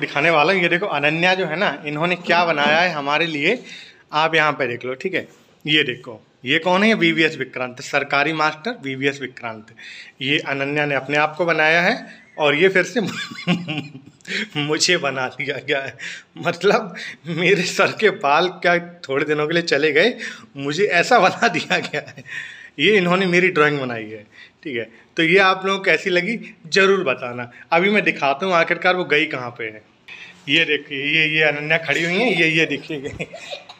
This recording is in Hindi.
दिखाने वाला हूँ ये देखो अनन्या जो है ना इन्होंने क्या बनाया है हमारे लिए आप यहाँ पे देख लो ठीक है ये देखो ये कौन है वी वी एस विक्रांत सरकारी master V V S Vikrant ये अनन्या ने अपने आप को बनाया है और ये फिर से मुझे बना दिया गया है मतलब मेरे सर के बाल क्या थोड़े दिनों के लिए चले गए मुझे ऐसा बना दिया गया है ये इन्होंने मेरी ड्राइंग बनाई है ठीक है तो ये आप लोगों को कैसी लगी ज़रूर बताना अभी मैं दिखाता हूँ आखिरकार वो गई कहाँ पे है ये देखिए ये ये अनन्या खड़ी हुई है ये ये देखिए